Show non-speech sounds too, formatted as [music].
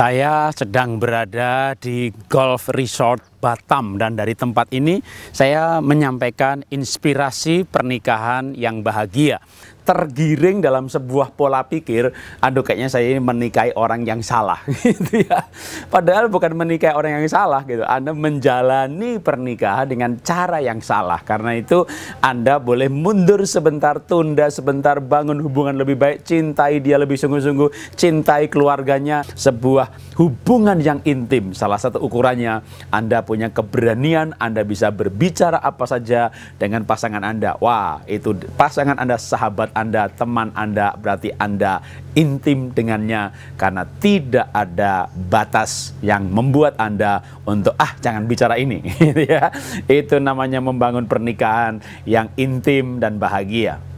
Saya sedang berada di Golf Resort Batam dan dari tempat ini saya menyampaikan inspirasi pernikahan yang bahagia. Tergiring dalam sebuah pola pikir, aduh kayaknya saya ini menikahi orang yang salah [laughs] gitu ya. Padahal bukan menikahi orang yang salah gitu. Anda menjalani pernikahan dengan cara yang salah. Karena itu Anda boleh mundur sebentar, tunda sebentar, bangun hubungan lebih baik, cintai dia lebih sungguh-sungguh, cintai keluarganya, sebuah hubungan yang intim. Salah satu ukurannya Anda punya keberanian, Anda bisa berbicara apa saja dengan pasangan Anda. Wah, itu pasangan Anda, sahabat Anda, teman Anda, berarti Anda intim dengannya karena tidak ada batas yang membuat Anda untuk ah jangan bicara ini [laughs] gitu ya. Itu namanya membangun pernikahan yang intim dan bahagia.